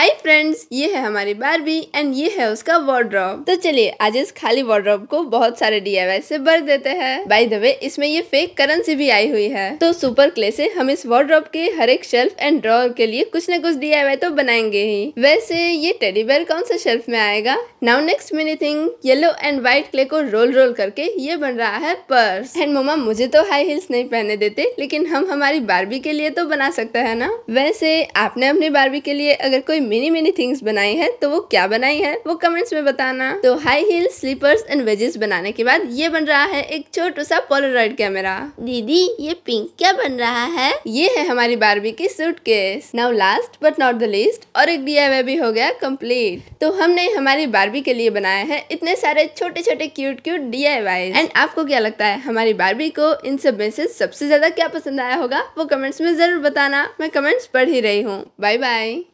hi friends ये है हमारी बारबी एंड ये है उसका वार्ड्रॉप तो चलिए आज इस खाली वार्ड्रॉप को बहुत सारे डी से भर देते हैं बाय द वे इसमें ये फेक करेंसी भी आई हुई है तो सुपर क्ले से हम इस वार्ड्रॉप के हर एक शेल्फ एंड ड्रॉ के लिए कुछ न कुछ डी तो बनाएंगे ही वैसे ये टेडी बेयर कौन सा शेल्फ में आएगा now next many thing yellow and white clay को रोल रोल करके ये बन रहा है पर्स एंड मोमा मुझे तो हाई हिल्स नहीं पहने देते लेकिन हम हमारी बारबी के लिए तो बना सकते है ना वैसे आपने अपनी बारबी के लिए अगर कोई मेनी मेनी थिंग्स बनाई है तो वो क्या बनाई है वो कमेंट्स में बताना तो high heel slippers and wedges बनाने के बाद ये बन रहा है एक छोटा सा पोलोराइड कैमरा दीदी ये पिंक क्या बन रहा है ये है हमारी बारबी की suitcase now last but not the least और एक डी भी हो गया कम्प्लीट तो हमने हमारी बारबी के लिए बनाया है इतने सारे छोटे छोटे क्यूट क्यूट डी एंड आपको क्या लगता है हमारी बारबी को इन सब में से सबसे ज्यादा क्या पसंद आया होगा वो कमेंट्स में जरूर बताना मैं कमेंट्स पढ़ ही रही हूँ बाय बाय